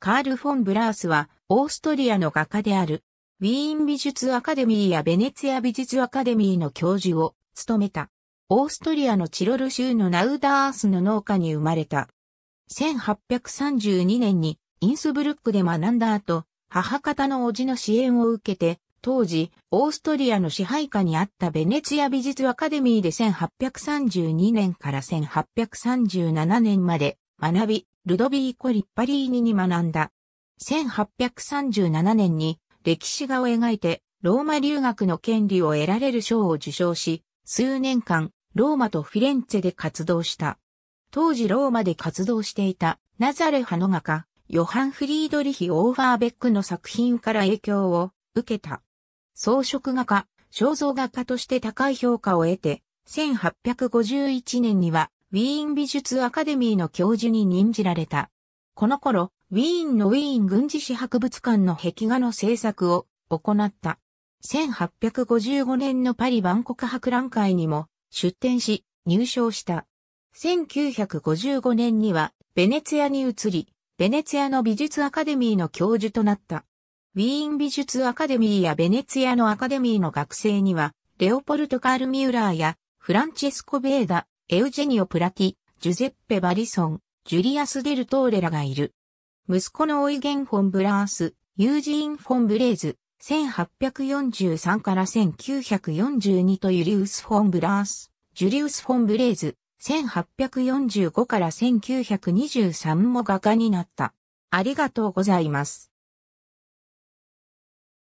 カール・フォン・ブラースは、オーストリアの画家である、ウィーン美術アカデミーやベネツィア美術アカデミーの教授を務めた。オーストリアのチロル州のナウダースの農家に生まれた。1832年にインスブルックで学んだ後、母方の叔父の支援を受けて、当時、オーストリアの支配下にあったベネツィア美術アカデミーで1832年から1837年まで学び、ルドビーコ・リッパリーニに学んだ。1837年に歴史画を描いてローマ留学の権利を得られる賞を受賞し、数年間ローマとフィレンツェで活動した。当時ローマで活動していたナザレ派の画家、ヨハン・フリードリヒ・オーファーベックの作品から影響を受けた。装飾画家、肖像画家として高い評価を得て、1851年にはウィーン美術アカデミーの教授に任じられた。この頃、ウィーンのウィーン軍事史博物館の壁画の制作を行った。1855年のパリ万国博覧会にも出展し入賞した。1955年にはベネツィアに移り、ベネツィアの美術アカデミーの教授となった。ウィーン美術アカデミーやベネツィアのアカデミーの学生には、レオポルト・カール・ミューラーやフランチェスコ・ベーダ、エウジェニオ・プラティ、ジュゼッペ・バリソン、ジュリアス・デルトーレラがいる。息子のオイゲン・フォン・ブラース、ユージーン・フォン・ブレーズ、1843から1942とユリウス・フォン・ブラース、ジュリウス・フォン・ブレーズ、1845から1923も画家になった。ありがとうございます。